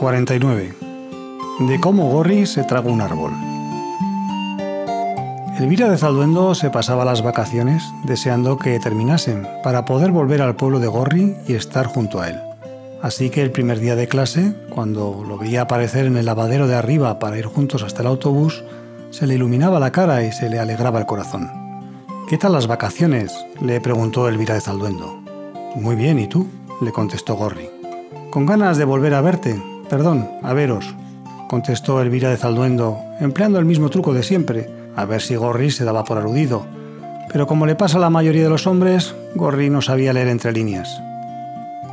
49. De cómo Gorri se tragó un árbol. Elvira de Zalduendo se pasaba las vacaciones deseando que terminasen para poder volver al pueblo de Gorri y estar junto a él. Así que el primer día de clase, cuando lo veía aparecer en el lavadero de arriba para ir juntos hasta el autobús, se le iluminaba la cara y se le alegraba el corazón. ¿Qué tal las vacaciones? le preguntó Elvira de Zalduendo. Muy bien, ¿y tú? le contestó Gorri. Con ganas de volver a verte, Perdón, a veros, contestó Elvira de Zalduendo, empleando el mismo truco de siempre, a ver si Gorri se daba por aludido. Pero como le pasa a la mayoría de los hombres, Gorri no sabía leer entre líneas.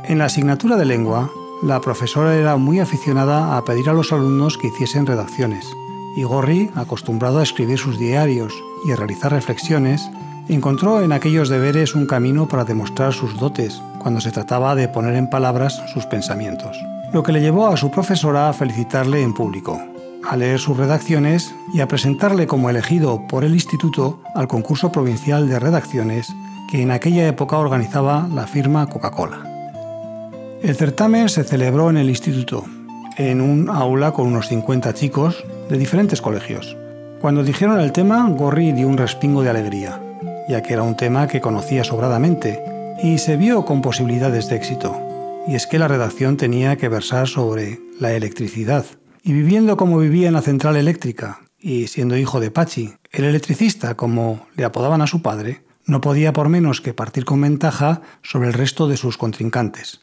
En la asignatura de lengua, la profesora era muy aficionada a pedir a los alumnos que hiciesen redacciones, y Gorri, acostumbrado a escribir sus diarios y a realizar reflexiones, encontró en aquellos deberes un camino para demostrar sus dotes cuando se trataba de poner en palabras sus pensamientos lo que le llevó a su profesora a felicitarle en público, a leer sus redacciones y a presentarle como elegido por el instituto al concurso provincial de redacciones que en aquella época organizaba la firma Coca-Cola. El certamen se celebró en el instituto, en un aula con unos 50 chicos de diferentes colegios. Cuando dijeron el tema, Gorri dio un respingo de alegría, ya que era un tema que conocía sobradamente y se vio con posibilidades de éxito y es que la redacción tenía que versar sobre la electricidad. Y viviendo como vivía en la central eléctrica, y siendo hijo de Pachi, el electricista, como le apodaban a su padre, no podía por menos que partir con ventaja sobre el resto de sus contrincantes.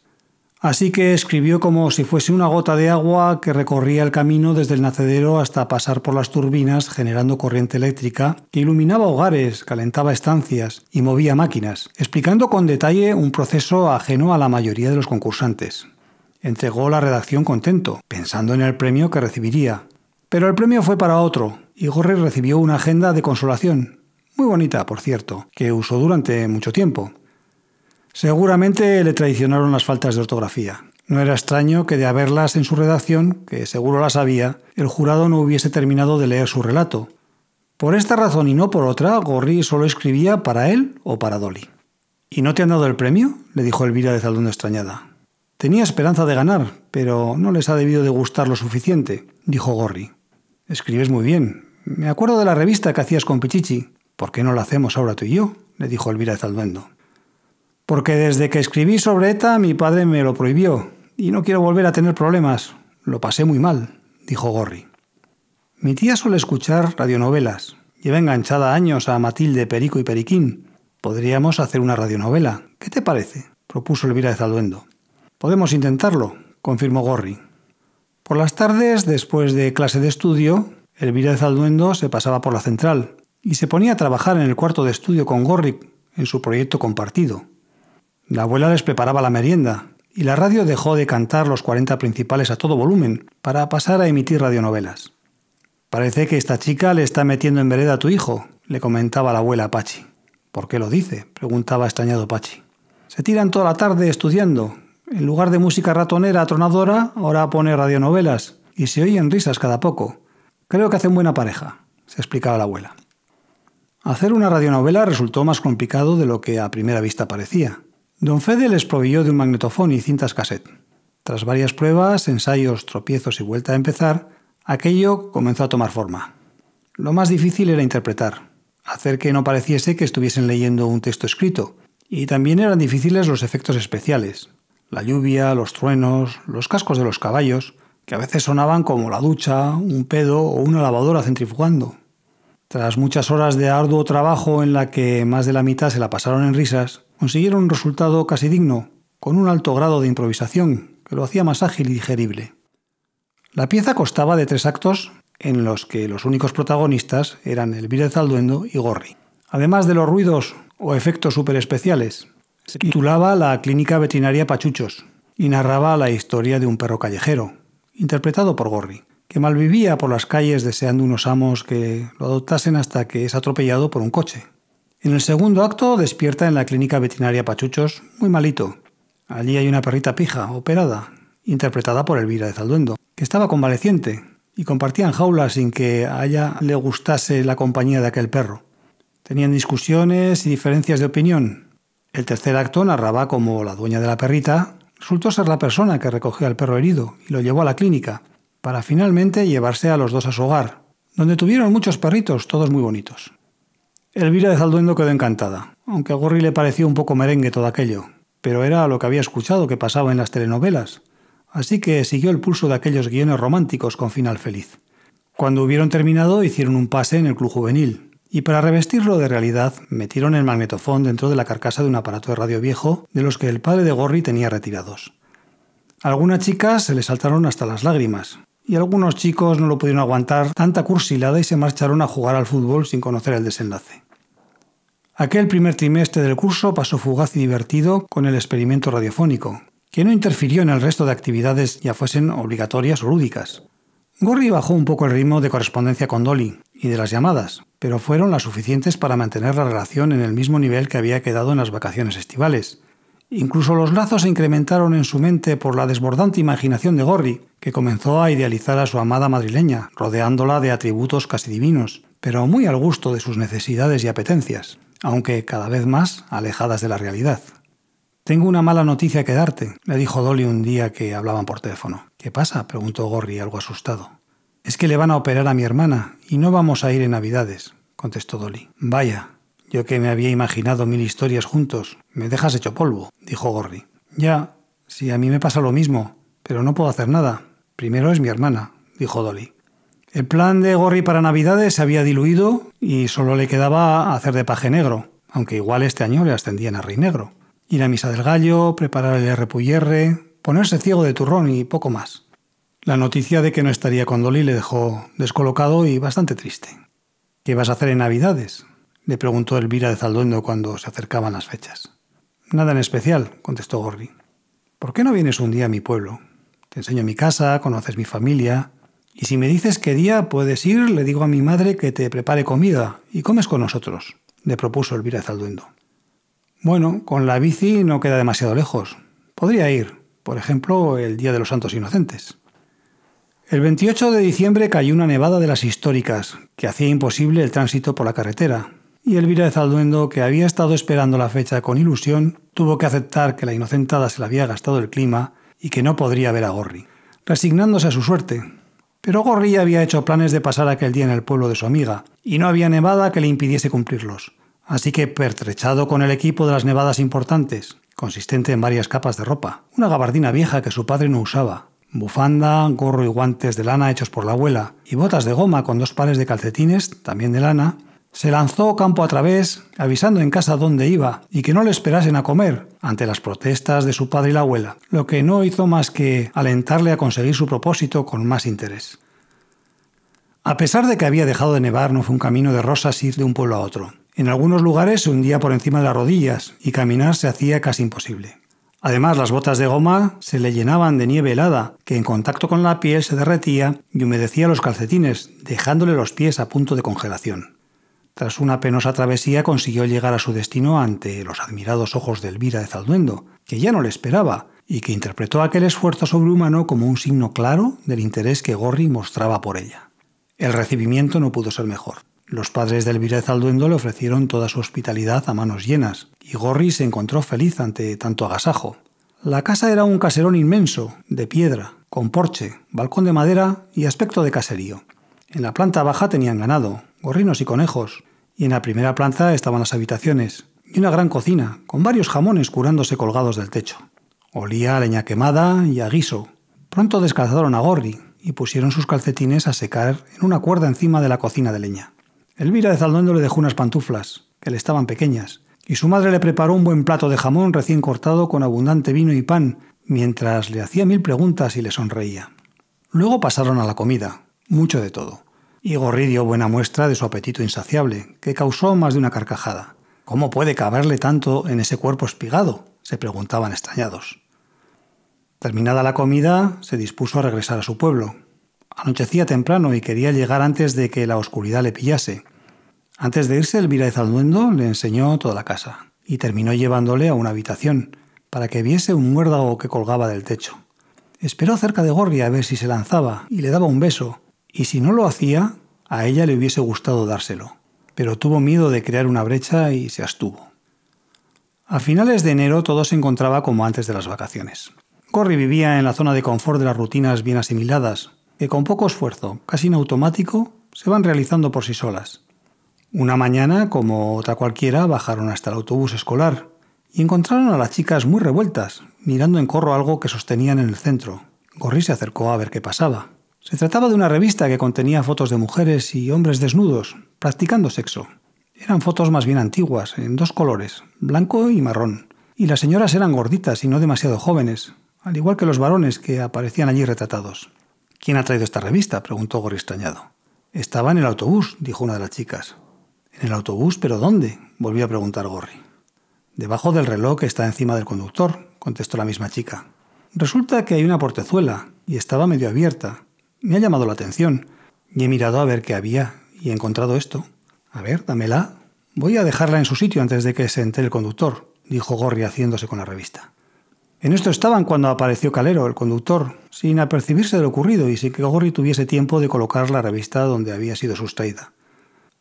Así que escribió como si fuese una gota de agua que recorría el camino desde el nacedero hasta pasar por las turbinas generando corriente eléctrica, que iluminaba hogares, calentaba estancias y movía máquinas, explicando con detalle un proceso ajeno a la mayoría de los concursantes. Entregó la redacción contento, pensando en el premio que recibiría. Pero el premio fue para otro, y Gorri recibió una agenda de consolación, muy bonita, por cierto, que usó durante mucho tiempo. Seguramente le traicionaron las faltas de ortografía. No era extraño que de haberlas en su redacción, que seguro las había, el jurado no hubiese terminado de leer su relato. Por esta razón y no por otra, Gorri solo escribía para él o para Dolly. ¿Y no te han dado el premio? le dijo Elvira de Zalduendo extrañada. Tenía esperanza de ganar, pero no les ha debido de gustar lo suficiente, dijo Gorri. Escribes muy bien. Me acuerdo de la revista que hacías con Pichichi. ¿Por qué no la hacemos ahora tú y yo? le dijo Elvira de Zalduendo. Porque desde que escribí sobre ETA mi padre me lo prohibió y no quiero volver a tener problemas. Lo pasé muy mal, dijo Gorri. Mi tía suele escuchar radionovelas. Lleva enganchada años a Matilde, Perico y Periquín. Podríamos hacer una radionovela. ¿Qué te parece? propuso Elvira de Zalduendo. Podemos intentarlo, confirmó Gorri. Por las tardes, después de clase de estudio, Elvira de Zalduendo se pasaba por la central y se ponía a trabajar en el cuarto de estudio con Gorri en su proyecto compartido. La abuela les preparaba la merienda, y la radio dejó de cantar los 40 principales a todo volumen para pasar a emitir radionovelas. Parece que esta chica le está metiendo en vereda a tu hijo, le comentaba la abuela a Pachi. ¿Por qué lo dice? preguntaba extrañado Pachi. Se tiran toda la tarde estudiando. En lugar de música ratonera atronadora, ahora pone radionovelas y se oyen risas cada poco. Creo que hacen buena pareja, se explicaba la abuela. Hacer una radionovela resultó más complicado de lo que a primera vista parecía. Don Fede les proveyó de un magnetofón y cintas cassette. Tras varias pruebas, ensayos, tropiezos y vuelta a empezar, aquello comenzó a tomar forma. Lo más difícil era interpretar, hacer que no pareciese que estuviesen leyendo un texto escrito, y también eran difíciles los efectos especiales, la lluvia, los truenos, los cascos de los caballos, que a veces sonaban como la ducha, un pedo o una lavadora centrifugando. Tras muchas horas de arduo trabajo en la que más de la mitad se la pasaron en risas, consiguieron un resultado casi digno, con un alto grado de improvisación, que lo hacía más ágil y digerible. La pieza constaba de tres actos en los que los únicos protagonistas eran Elvira Zalduendo y Gorri. Además de los ruidos o efectos super especiales, se titulaba La Clínica Veterinaria Pachuchos y narraba la historia de un perro callejero, interpretado por Gorri, que malvivía por las calles deseando unos amos que lo adoptasen hasta que es atropellado por un coche. En el segundo acto despierta en la clínica veterinaria Pachuchos, muy malito. Allí hay una perrita pija, operada, interpretada por Elvira de Zalduendo, que estaba convaleciente y compartían jaulas sin que a ella le gustase la compañía de aquel perro. Tenían discusiones y diferencias de opinión. El tercer acto narraba cómo la dueña de la perrita resultó ser la persona que recogió al perro herido y lo llevó a la clínica, para finalmente llevarse a los dos a su hogar, donde tuvieron muchos perritos, todos muy bonitos. Elvira de Zalduendo quedó encantada, aunque a Gorri le pareció un poco merengue todo aquello, pero era lo que había escuchado que pasaba en las telenovelas, así que siguió el pulso de aquellos guiones románticos con final feliz. Cuando hubieron terminado hicieron un pase en el club juvenil, y para revestirlo de realidad metieron el magnetofón dentro de la carcasa de un aparato de radio viejo de los que el padre de Gorri tenía retirados. algunas chicas se le saltaron hasta las lágrimas, y algunos chicos no lo pudieron aguantar tanta cursilada y se marcharon a jugar al fútbol sin conocer el desenlace. Aquel primer trimestre del curso pasó fugaz y divertido con el experimento radiofónico, que no interfirió en el resto de actividades ya fuesen obligatorias o lúdicas. Gorri bajó un poco el ritmo de correspondencia con Dolly y de las llamadas, pero fueron las suficientes para mantener la relación en el mismo nivel que había quedado en las vacaciones estivales. Incluso los lazos se incrementaron en su mente por la desbordante imaginación de Gorri, que comenzó a idealizar a su amada madrileña, rodeándola de atributos casi divinos, pero muy al gusto de sus necesidades y apetencias, aunque cada vez más alejadas de la realidad. Tengo una mala noticia que darte, le dijo Dolly un día que hablaban por teléfono. ¿Qué pasa? preguntó Gorri, algo asustado. Es que le van a operar a mi hermana y no vamos a ir en Navidades, contestó Dolly. Vaya, yo que me había imaginado mil historias juntos, me dejas hecho polvo, dijo Gorri. Ya, si a mí me pasa lo mismo, pero no puedo hacer nada. Primero es mi hermana, dijo Dolly. El plan de Gorri para Navidades se había diluido y solo le quedaba hacer de paje negro, aunque igual este año le ascendían a rey negro. Ir a misa del gallo, preparar el repullerre, ponerse ciego de turrón y poco más. La noticia de que no estaría con Dolly le dejó descolocado y bastante triste. ¿Qué vas a hacer en Navidades? le preguntó Elvira de Zalduendo cuando se acercaban las fechas. Nada en especial, contestó Gorri. ¿Por qué no vienes un día a mi pueblo? enseño mi casa, conoces mi familia. Y si me dices qué día puedes ir, le digo a mi madre que te prepare comida y comes con nosotros, le propuso Elvira Zalduendo. Bueno, con la bici no queda demasiado lejos. Podría ir, por ejemplo, el Día de los Santos Inocentes. El 28 de diciembre cayó una nevada de las históricas, que hacía imposible el tránsito por la carretera, y Elvira de Zalduendo, que había estado esperando la fecha con ilusión, tuvo que aceptar que la inocentada se la había gastado el clima y que no podría ver a Gorri, resignándose a su suerte. Pero Gorri había hecho planes de pasar aquel día en el pueblo de su amiga, y no había nevada que le impidiese cumplirlos. Así que, pertrechado con el equipo de las nevadas importantes, consistente en varias capas de ropa, una gabardina vieja que su padre no usaba, bufanda, gorro y guantes de lana hechos por la abuela, y botas de goma con dos pares de calcetines, también de lana, se lanzó campo a través, avisando en casa dónde iba y que no le esperasen a comer, ante las protestas de su padre y la abuela, lo que no hizo más que alentarle a conseguir su propósito con más interés. A pesar de que había dejado de nevar, no fue un camino de rosas ir de un pueblo a otro. En algunos lugares se hundía por encima de las rodillas y caminar se hacía casi imposible. Además, las botas de goma se le llenaban de nieve helada, que en contacto con la piel se derretía y humedecía los calcetines, dejándole los pies a punto de congelación. Tras una penosa travesía consiguió llegar a su destino ante los admirados ojos de Elvira de Zalduendo, que ya no le esperaba, y que interpretó aquel esfuerzo sobrehumano como un signo claro del interés que Gorri mostraba por ella. El recibimiento no pudo ser mejor. Los padres de Elvira de Zalduendo le ofrecieron toda su hospitalidad a manos llenas, y Gorri se encontró feliz ante tanto agasajo. La casa era un caserón inmenso, de piedra, con porche, balcón de madera y aspecto de caserío. En la planta baja tenían ganado, gorrinos y conejos, y en la primera planta estaban las habitaciones, y una gran cocina, con varios jamones curándose colgados del techo. Olía a leña quemada y a guiso. Pronto descalzaron a Gorri y pusieron sus calcetines a secar en una cuerda encima de la cocina de leña. Elvira de Zaldondo le dejó unas pantuflas, que le estaban pequeñas, y su madre le preparó un buen plato de jamón recién cortado con abundante vino y pan, mientras le hacía mil preguntas y le sonreía. Luego pasaron a la comida, mucho de todo y Gorri dio buena muestra de su apetito insaciable, que causó más de una carcajada. ¿Cómo puede caberle tanto en ese cuerpo espigado? se preguntaban extrañados. Terminada la comida, se dispuso a regresar a su pueblo. Anochecía temprano y quería llegar antes de que la oscuridad le pillase. Antes de irse, Elvira al Zalduendo le enseñó toda la casa y terminó llevándole a una habitación para que viese un muérdago que colgaba del techo. Esperó cerca de Gorri a ver si se lanzaba y le daba un beso, y si no lo hacía, a ella le hubiese gustado dárselo, pero tuvo miedo de crear una brecha y se abstuvo. A finales de enero todo se encontraba como antes de las vacaciones. Corry vivía en la zona de confort de las rutinas bien asimiladas, que con poco esfuerzo, casi en automático, se van realizando por sí solas. Una mañana, como otra cualquiera, bajaron hasta el autobús escolar y encontraron a las chicas muy revueltas, mirando en corro algo que sostenían en el centro. gorri se acercó a ver qué pasaba. Se trataba de una revista que contenía fotos de mujeres y hombres desnudos, practicando sexo. Eran fotos más bien antiguas, en dos colores, blanco y marrón. Y las señoras eran gorditas y no demasiado jóvenes, al igual que los varones que aparecían allí retratados. ¿Quién ha traído esta revista? preguntó Gorri extrañado. Estaba en el autobús, dijo una de las chicas. ¿En el autobús? ¿Pero dónde? volvió a preguntar Gorri. Debajo del reloj que está encima del conductor, contestó la misma chica. Resulta que hay una portezuela, y estaba medio abierta, me ha llamado la atención y he mirado a ver qué había y he encontrado esto. A ver, dámela. Voy a dejarla en su sitio antes de que se entere el conductor, dijo Gorri haciéndose con la revista. En esto estaban cuando apareció Calero, el conductor, sin apercibirse de lo ocurrido y sin que Gorri tuviese tiempo de colocar la revista donde había sido sustraída.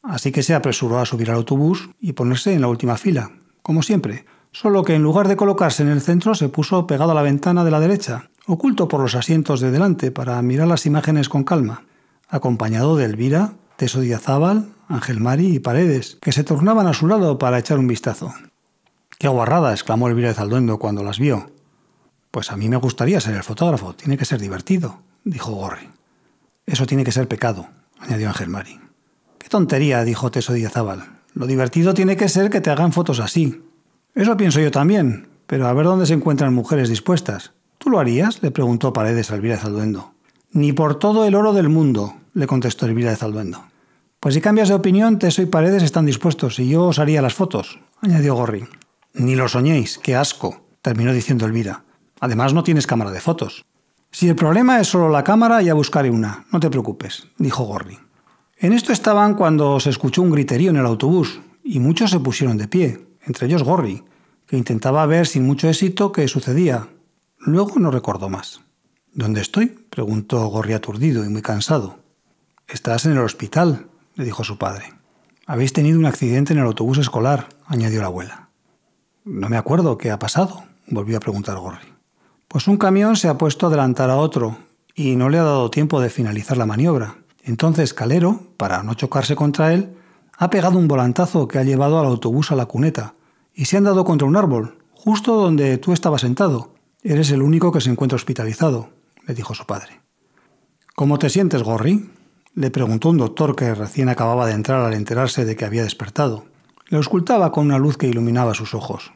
Así que se apresuró a subir al autobús y ponerse en la última fila, como siempre, solo que en lugar de colocarse en el centro se puso pegado a la ventana de la derecha, oculto por los asientos de delante para mirar las imágenes con calma, acompañado de Elvira, Teso Díazábal, Ángel Mari y Paredes, que se tornaban a su lado para echar un vistazo. ¡Qué aguarrada! exclamó Elvira de Zalduendo cuando las vio. Pues a mí me gustaría ser el fotógrafo, tiene que ser divertido, dijo Gorri. Eso tiene que ser pecado, añadió Ángel Mari. ¡Qué tontería! dijo Teso Díazábal. Lo divertido tiene que ser que te hagan fotos así. Eso pienso yo también, pero a ver dónde se encuentran mujeres dispuestas. ¿Tú lo harías? le preguntó Paredes a Elvira de Ni por todo el oro del mundo, le contestó Elvira de Zalduendo. Pues si cambias de opinión, Teso y Paredes están dispuestos y yo os haría las fotos, añadió Gorri. Ni lo soñéis, qué asco, terminó diciendo Elvira. Además, no tienes cámara de fotos. Si el problema es solo la cámara, ya buscaré una, no te preocupes, dijo Gorri. En esto estaban cuando se escuchó un griterío en el autobús y muchos se pusieron de pie, entre ellos Gorri, que intentaba ver sin mucho éxito qué sucedía, Luego no recordó más. ¿Dónde estoy? preguntó Gorri aturdido y muy cansado. Estás en el hospital, le dijo su padre. Habéis tenido un accidente en el autobús escolar, añadió la abuela. No me acuerdo qué ha pasado, volvió a preguntar Gorri. Pues un camión se ha puesto a adelantar a otro y no le ha dado tiempo de finalizar la maniobra. Entonces Calero, para no chocarse contra él, ha pegado un volantazo que ha llevado al autobús a la cuneta y se han dado contra un árbol, justo donde tú estabas sentado. Eres el único que se encuentra hospitalizado, le dijo su padre. ¿Cómo te sientes, Gorri?», le preguntó un doctor que recién acababa de entrar al enterarse de que había despertado. Le auscultaba con una luz que iluminaba sus ojos.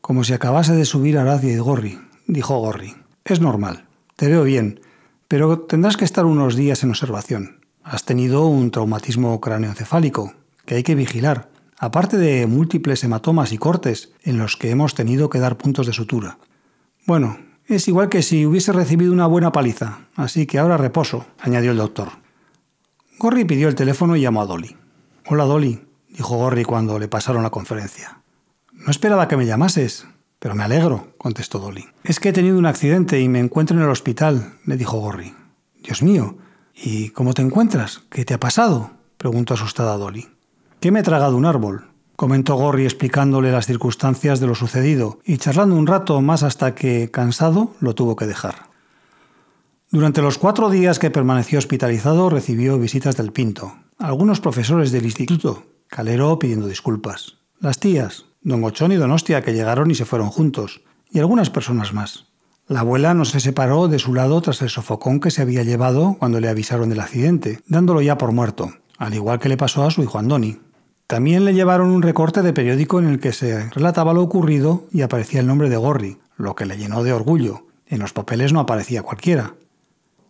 Como si acabase de subir a Aracia y Gorri, dijo Gorri. Es normal, te veo bien, pero tendrás que estar unos días en observación. Has tenido un traumatismo cráneoencefálico, que hay que vigilar, aparte de múltiples hematomas y cortes en los que hemos tenido que dar puntos de sutura. Bueno, es igual que si hubiese recibido una buena paliza, así que ahora reposo, añadió el doctor. Gorry pidió el teléfono y llamó a Dolly. Hola Dolly, dijo Gorry cuando le pasaron la conferencia. No esperaba que me llamases, pero me alegro, contestó Dolly. Es que he tenido un accidente y me encuentro en el hospital, le dijo Gorry. Dios mío, ¿y cómo te encuentras? ¿Qué te ha pasado? preguntó asustada Dolly. ¿Qué me he tragado un árbol? comentó Gorri explicándole las circunstancias de lo sucedido, y charlando un rato más hasta que, cansado, lo tuvo que dejar. Durante los cuatro días que permaneció hospitalizado recibió visitas del Pinto, algunos profesores del instituto, Calero pidiendo disculpas, las tías, don Ochón y don Hostia que llegaron y se fueron juntos, y algunas personas más. La abuela no se separó de su lado tras el sofocón que se había llevado cuando le avisaron del accidente, dándolo ya por muerto, al igual que le pasó a su hijo Andoni. También le llevaron un recorte de periódico en el que se relataba lo ocurrido y aparecía el nombre de Gorri, lo que le llenó de orgullo. En los papeles no aparecía cualquiera.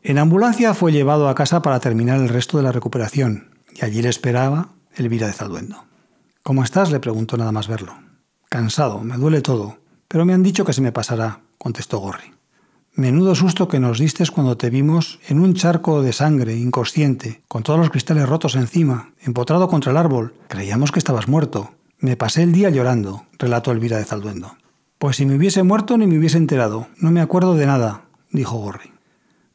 En ambulancia fue llevado a casa para terminar el resto de la recuperación, y allí le esperaba Elvira de Zalduendo. ¿Cómo estás? le preguntó nada más verlo. Cansado, me duele todo, pero me han dicho que se me pasará, contestó Gorri. Menudo susto que nos diste cuando te vimos en un charco de sangre, inconsciente, con todos los cristales rotos encima, empotrado contra el árbol. Creíamos que estabas muerto. Me pasé el día llorando, relató Elvira de Zalduendo. Pues si me hubiese muerto ni me hubiese enterado. No me acuerdo de nada, dijo Gorri.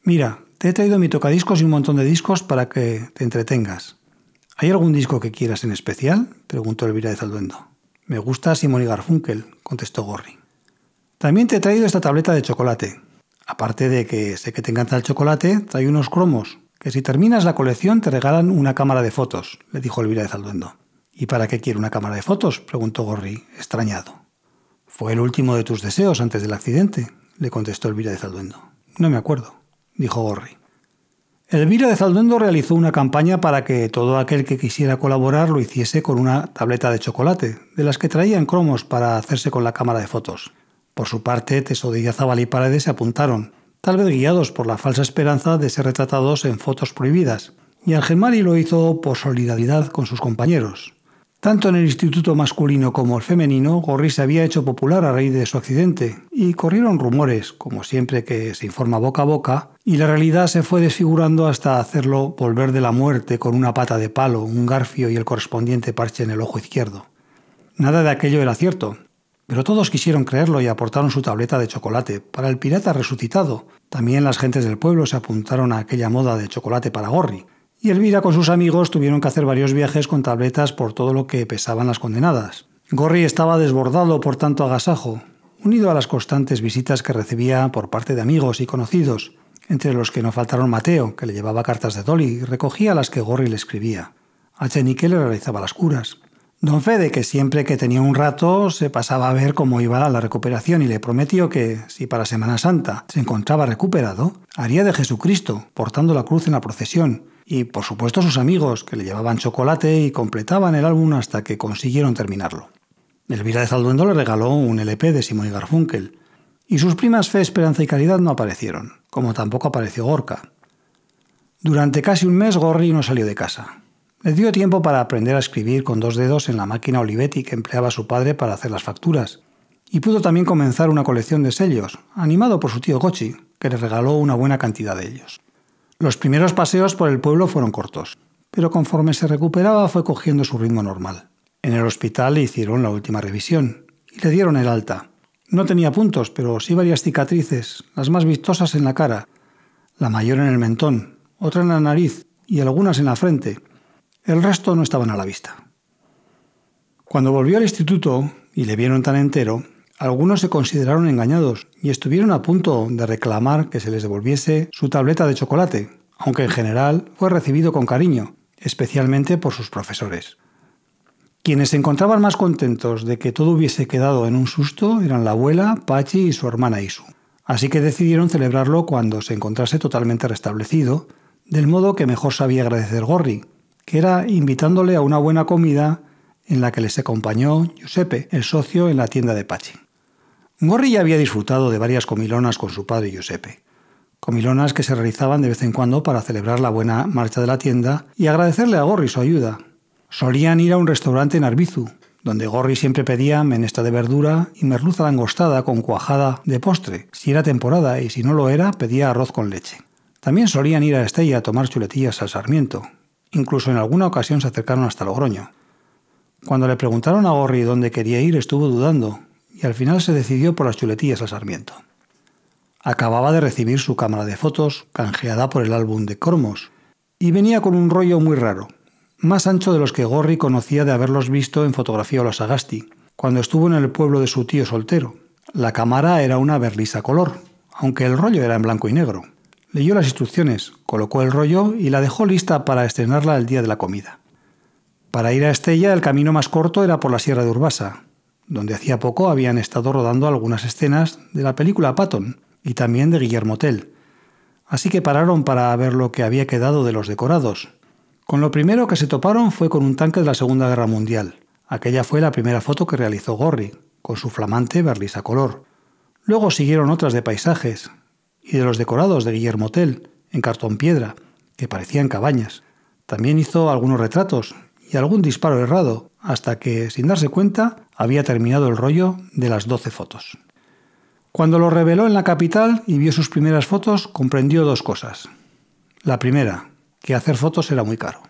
Mira, te he traído mi tocadiscos y un montón de discos para que te entretengas. ¿Hay algún disco que quieras en especial? preguntó Elvira de Zalduendo. Me gusta Simón y Garfunkel, contestó Gorri. También te he traído esta tableta de chocolate, Aparte de que sé que te encanta el chocolate, trae unos cromos, que si terminas la colección te regalan una cámara de fotos, le dijo Elvira de Zalduendo. ¿Y para qué quiere una cámara de fotos? preguntó Gorri, extrañado. Fue el último de tus deseos antes del accidente, le contestó Elvira de Zalduendo. No me acuerdo, dijo Gorri. Elvira de Zalduendo realizó una campaña para que todo aquel que quisiera colaborar lo hiciese con una tableta de chocolate, de las que traían cromos para hacerse con la cámara de fotos. Por su parte, Teso de y Paredes se apuntaron, tal vez guiados por la falsa esperanza de ser retratados en fotos prohibidas, y algemari lo hizo por solidaridad con sus compañeros. Tanto en el instituto masculino como el femenino, Gorri se había hecho popular a raíz de su accidente, y corrieron rumores, como siempre que se informa boca a boca, y la realidad se fue desfigurando hasta hacerlo volver de la muerte con una pata de palo, un garfio y el correspondiente parche en el ojo izquierdo. Nada de aquello era cierto, pero todos quisieron creerlo y aportaron su tableta de chocolate para el pirata resucitado. También las gentes del pueblo se apuntaron a aquella moda de chocolate para Gorri. Y Elvira con sus amigos tuvieron que hacer varios viajes con tabletas por todo lo que pesaban las condenadas. Gorri estaba desbordado por tanto agasajo, unido a las constantes visitas que recibía por parte de amigos y conocidos, entre los que no faltaron Mateo, que le llevaba cartas de Dolly y recogía las que Gorri le escribía. A Chenique le realizaba las curas. Don Fede, que siempre que tenía un rato se pasaba a ver cómo iba la recuperación y le prometió que, si para Semana Santa se encontraba recuperado, haría de Jesucristo, portando la cruz en la procesión. Y por supuesto sus amigos, que le llevaban chocolate y completaban el álbum hasta que consiguieron terminarlo. Elvira de Zalduendo le regaló un LP de Simón y Garfunkel. Y sus primas Fe, Esperanza y Caridad no aparecieron, como tampoco apareció Gorka. Durante casi un mes Gorri no salió de casa. Le dio tiempo para aprender a escribir con dos dedos en la máquina Olivetti que empleaba su padre para hacer las facturas. Y pudo también comenzar una colección de sellos, animado por su tío Gochi, que le regaló una buena cantidad de ellos. Los primeros paseos por el pueblo fueron cortos, pero conforme se recuperaba fue cogiendo su ritmo normal. En el hospital le hicieron la última revisión y le dieron el alta. No tenía puntos, pero sí varias cicatrices, las más vistosas en la cara, la mayor en el mentón, otra en la nariz y algunas en la frente, el resto no estaban a la vista. Cuando volvió al instituto y le vieron tan entero, algunos se consideraron engañados y estuvieron a punto de reclamar que se les devolviese su tableta de chocolate, aunque en general fue recibido con cariño, especialmente por sus profesores. Quienes se encontraban más contentos de que todo hubiese quedado en un susto eran la abuela, Pachi y su hermana Isu. Así que decidieron celebrarlo cuando se encontrase totalmente restablecido, del modo que mejor sabía agradecer Gorri, que era invitándole a una buena comida en la que les acompañó Giuseppe, el socio en la tienda de Pachi. Gorri ya había disfrutado de varias comilonas con su padre Giuseppe, comilonas que se realizaban de vez en cuando para celebrar la buena marcha de la tienda y agradecerle a Gorri su ayuda. Solían ir a un restaurante en Arbizu, donde Gorri siempre pedía menesta de verdura y merluza langostada con cuajada de postre, si era temporada y si no lo era pedía arroz con leche. También solían ir a Estella a tomar chuletillas al sarmiento, Incluso en alguna ocasión se acercaron hasta Logroño. Cuando le preguntaron a Gorri dónde quería ir, estuvo dudando y al final se decidió por las chuletillas a Sarmiento. Acababa de recibir su cámara de fotos, canjeada por el álbum de Cormos, y venía con un rollo muy raro, más ancho de los que Gorri conocía de haberlos visto en fotografía a los Agasti, cuando estuvo en el pueblo de su tío soltero. La cámara era una berlisa color, aunque el rollo era en blanco y negro. Leyó las instrucciones, colocó el rollo y la dejó lista para estrenarla el día de la comida. Para ir a Estella el camino más corto era por la Sierra de Urbasa, donde hacía poco habían estado rodando algunas escenas de la película Patton y también de Guillermo Tell. Así que pararon para ver lo que había quedado de los decorados. Con lo primero que se toparon fue con un tanque de la Segunda Guerra Mundial. Aquella fue la primera foto que realizó Gorri, con su flamante berlisa color. Luego siguieron otras de paisajes, y de los decorados de Guillermo Tell, en cartón piedra, que parecían cabañas. También hizo algunos retratos y algún disparo errado, hasta que, sin darse cuenta, había terminado el rollo de las 12 fotos. Cuando lo reveló en la capital y vio sus primeras fotos, comprendió dos cosas. La primera, que hacer fotos era muy caro.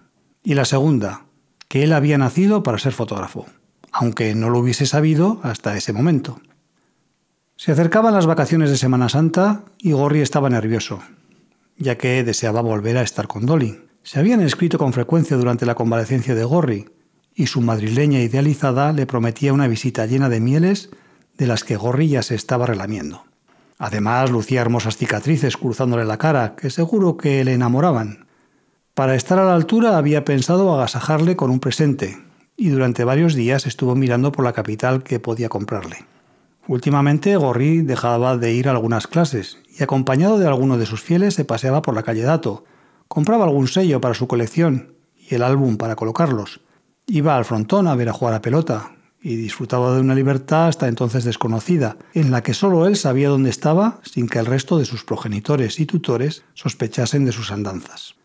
Y la segunda, que él había nacido para ser fotógrafo, aunque no lo hubiese sabido hasta ese momento. Se acercaban las vacaciones de Semana Santa y Gorri estaba nervioso, ya que deseaba volver a estar con Dolly. Se habían escrito con frecuencia durante la convalecencia de Gorri y su madrileña idealizada le prometía una visita llena de mieles de las que Gorri ya se estaba relamiendo. Además, lucía hermosas cicatrices cruzándole la cara, que seguro que le enamoraban. Para estar a la altura había pensado agasajarle con un presente, y durante varios días estuvo mirando por la capital que podía comprarle. Últimamente Gorri dejaba de ir a algunas clases y acompañado de alguno de sus fieles se paseaba por la calle Dato, compraba algún sello para su colección y el álbum para colocarlos, iba al frontón a ver a jugar a pelota y disfrutaba de una libertad hasta entonces desconocida, en la que solo él sabía dónde estaba sin que el resto de sus progenitores y tutores sospechasen de sus andanzas.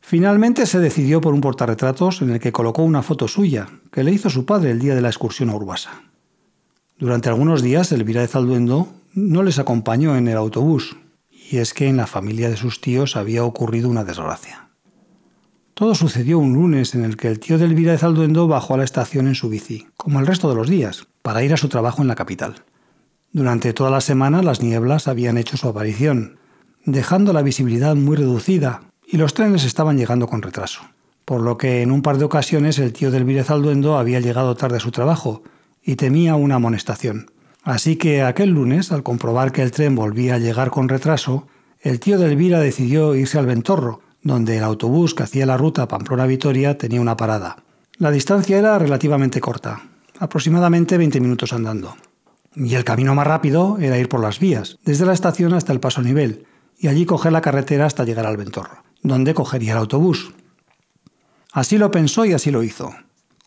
Finalmente se decidió por un portarretratos en el que colocó una foto suya, que le hizo su padre el día de la excursión a Urbasa. Durante algunos días Elvira de no les acompañó en el autobús, y es que en la familia de sus tíos había ocurrido una desgracia. Todo sucedió un lunes en el que el tío de Elvira bajó a la estación en su bici, como el resto de los días, para ir a su trabajo en la capital. Durante toda la semana las nieblas habían hecho su aparición, dejando la visibilidad muy reducida y los trenes estaban llegando con retraso. Por lo que en un par de ocasiones el tío del Vírez Alduendo había llegado tarde a su trabajo y temía una amonestación. Así que aquel lunes, al comprobar que el tren volvía a llegar con retraso, el tío de Elvira decidió irse al Ventorro, donde el autobús que hacía la ruta Pamplona-Vitoria tenía una parada. La distancia era relativamente corta, aproximadamente 20 minutos andando. Y el camino más rápido era ir por las vías, desde la estación hasta el paso nivel, y allí coger la carretera hasta llegar al Ventorro, donde cogería el autobús. Así lo pensó y así lo hizo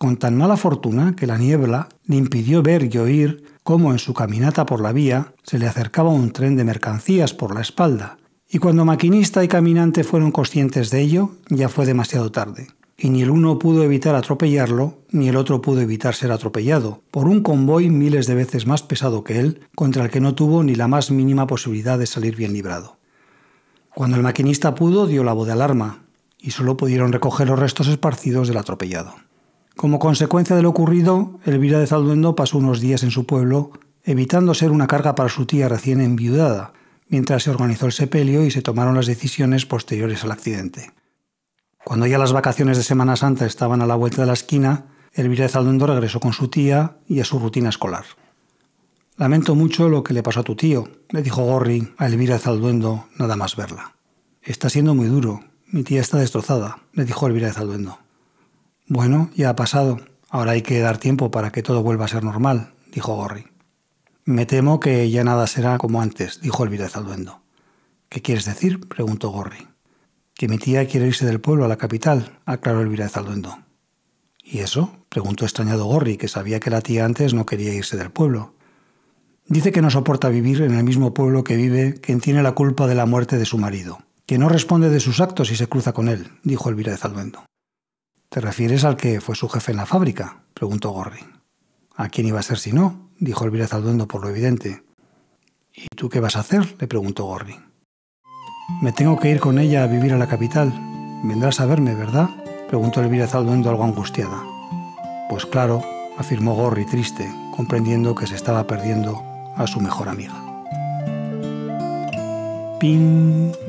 con tan mala fortuna que la niebla le impidió ver y oír cómo en su caminata por la vía se le acercaba un tren de mercancías por la espalda, y cuando maquinista y caminante fueron conscientes de ello, ya fue demasiado tarde, y ni el uno pudo evitar atropellarlo, ni el otro pudo evitar ser atropellado, por un convoy miles de veces más pesado que él, contra el que no tuvo ni la más mínima posibilidad de salir bien librado. Cuando el maquinista pudo, dio la voz de alarma, y solo pudieron recoger los restos esparcidos del atropellado. Como consecuencia de lo ocurrido, Elvira de Zalduendo pasó unos días en su pueblo, evitando ser una carga para su tía recién enviudada, mientras se organizó el sepelio y se tomaron las decisiones posteriores al accidente. Cuando ya las vacaciones de Semana Santa estaban a la vuelta de la esquina, Elvira de Zalduendo regresó con su tía y a su rutina escolar. Lamento mucho lo que le pasó a tu tío, le dijo Gorri a Elvira de Zalduendo nada más verla. Está siendo muy duro. Mi tía está destrozada, le dijo Elvira de Zalduendo. Bueno, ya ha pasado. Ahora hay que dar tiempo para que todo vuelva a ser normal, dijo Gorri. Me temo que ya nada será como antes, dijo Elvira al Zalduendo. ¿Qué quieres decir? preguntó Gorri. Que mi tía quiere irse del pueblo a la capital, aclaró Elvira al ¿Y eso? preguntó extrañado Gorri, que sabía que la tía antes no quería irse del pueblo. Dice que no soporta vivir en el mismo pueblo que vive quien tiene la culpa de la muerte de su marido, que no responde de sus actos y se cruza con él, dijo Elvira de Zalduendo. ¿Te refieres al que fue su jefe en la fábrica? preguntó Gorri. ¿A quién iba a ser si no? dijo Elvira Zalduendo por lo evidente. ¿Y tú qué vas a hacer? le preguntó Gorri. Me tengo que ir con ella a vivir a la capital. Vendrás a verme, ¿verdad? preguntó Elvira Zalduendo algo angustiada. Pues claro, afirmó Gorri triste, comprendiendo que se estaba perdiendo a su mejor amiga. PIN